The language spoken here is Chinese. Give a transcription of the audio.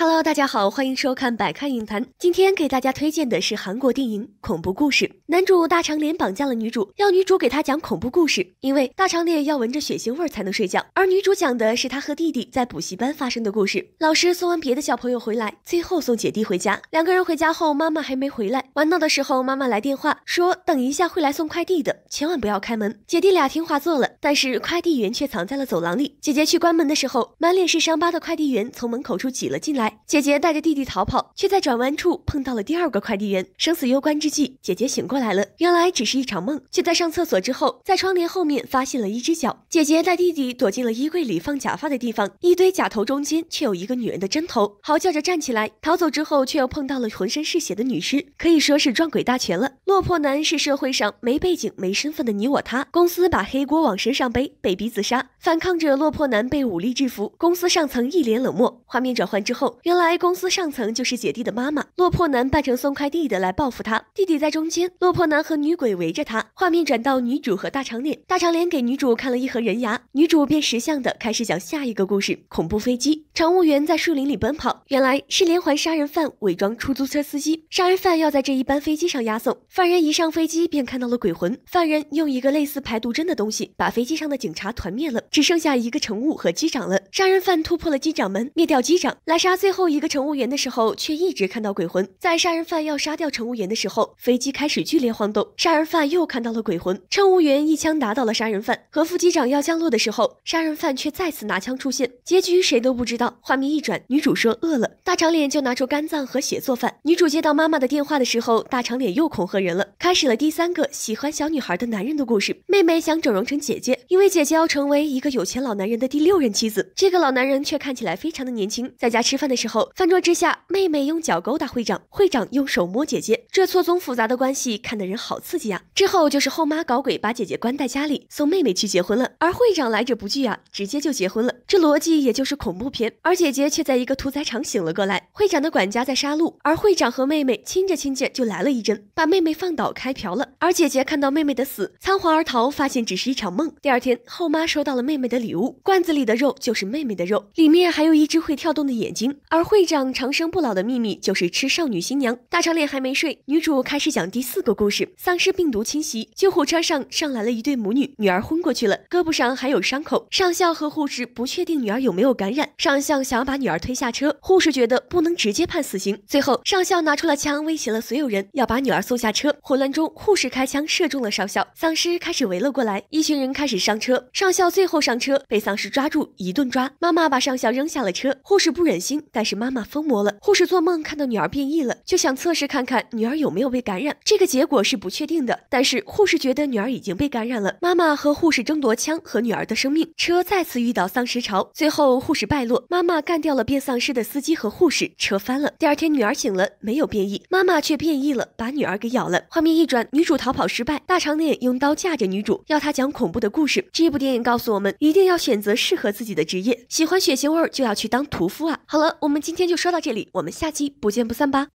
Hello，大家好，欢迎收看百看影坛。今天给大家推荐的是韩国电影恐怖故事。男主大长脸绑架了女主，要女主给他讲恐怖故事，因为大长脸要闻着血腥味才能睡觉。而女主讲的是她和弟弟在补习班发生的故事。老师送完别的小朋友回来，最后送姐弟回家。两个人回家后，妈妈还没回来。玩闹的时候，妈妈来电话说等一下会来送快递的，千万不要开门。姐弟俩听话做了，但是快递员却藏在了走廊里。姐姐去关门的时候，满脸是伤疤的快递员从门口处挤了进来。姐姐带着弟弟逃跑，却在转弯处碰到了第二个快递员。生死攸关之际，姐姐醒过来了，原来只是一场梦。却在上厕所之后，在窗帘后面发现了一只脚。姐姐带弟弟躲进了衣柜里放假发的地方，一堆假头中间却有一个女人的真头，嚎叫着站起来逃走之后，却又碰到了浑身是血的女尸，可以说是撞鬼大全了。落魄男是社会上没背景、没身份的你我他，公司把黑锅往身上背，被逼自杀，反抗者落魄男被武力制服，公司上层一脸冷漠。画面转换之后。原来公司上层就是姐弟的妈妈，落魄男扮成送快递的来报复他弟弟，在中间，落魄男和女鬼围着他。画面转到女主和大长脸，大长脸给女主看了一盒人牙，女主便识相的开始讲下一个故事：恐怖飞机。乘务员在树林里奔跑，原来是连环杀人犯伪装出租车司机，杀人犯要在这一班飞机上押送犯人，一上飞机便看到了鬼魂，犯人用一个类似排毒针的东西把飞机上的警察团灭了，只剩下一个乘务和机长了，杀人犯突破了机长门，灭掉机长来杀最。最后一个乘务员的时候，却一直看到鬼魂。在杀人犯要杀掉乘务员的时候，飞机开始剧烈晃动，杀人犯又看到了鬼魂。乘务员一枪打倒了杀人犯。和副机长要降落的时候，杀人犯却再次拿枪出现。结局谁都不知道。画面一转，女主说饿了，大长脸就拿出肝脏和血做饭。女主接到妈妈的电话的时候，大长脸又恐吓人了。开始了第三个喜欢小女孩的男人的故事。妹妹想整容成姐姐，因为姐姐要成为一个有钱老男人的第六任妻子。这个老男人却看起来非常的年轻。在家吃饭的。时候，饭桌之下，妹妹用脚勾搭会长，会长用手摸姐姐，这错综复杂的关系看得人好刺激啊！之后就是后妈搞鬼，把姐姐关在家里，送妹妹去结婚了，而会长来者不拒啊，直接就结婚了，这逻辑也就是恐怖片。而姐姐却在一个屠宰场醒了过来，会长的管家在杀戮，而会长和妹妹亲着亲着就来了一针，把妹妹放倒开瓢了。而姐姐看到妹妹的死，仓皇而逃，发现只是一场梦。第二天，后妈收到了妹妹的礼物，罐子里的肉就是妹妹的肉，里面还有一只会跳动的眼睛。而会长长生不老的秘密就是吃少女新娘。大长脸还没睡，女主开始讲第四个故事：丧尸病毒侵袭，救护车上上来了一对母女，女儿昏过去了，胳膊上还有伤口。上校和护士不确定女儿有没有感染，上校想要把女儿推下车，护士觉得不能直接判死刑。最后，上校拿出了枪威胁了所有人，要把女儿送下车。混乱中，护士开枪射中了上校，丧尸开始围了过来，一群人开始上车，上校最后上车，被丧尸抓住一顿抓。妈妈把上校扔下了车，护士不忍心。但是妈妈疯魔了，护士做梦看到女儿变异了，就想测试看看女儿有没有被感染，这个结果是不确定的。但是护士觉得女儿已经被感染了，妈妈和护士争夺枪和女儿的生命。车再次遇到丧尸潮，最后护士败落，妈妈干掉了变丧尸的司机和护士，车翻了。第二天女儿醒了，没有变异，妈妈却变异了，把女儿给咬了。画面一转，女主逃跑失败，大长脸用刀架着女主，要她讲恐怖的故事。这部电影告诉我们，一定要选择适合自己的职业，喜欢血腥味就要去当屠夫啊。好了。我们今天就说到这里，我们下期不见不散吧。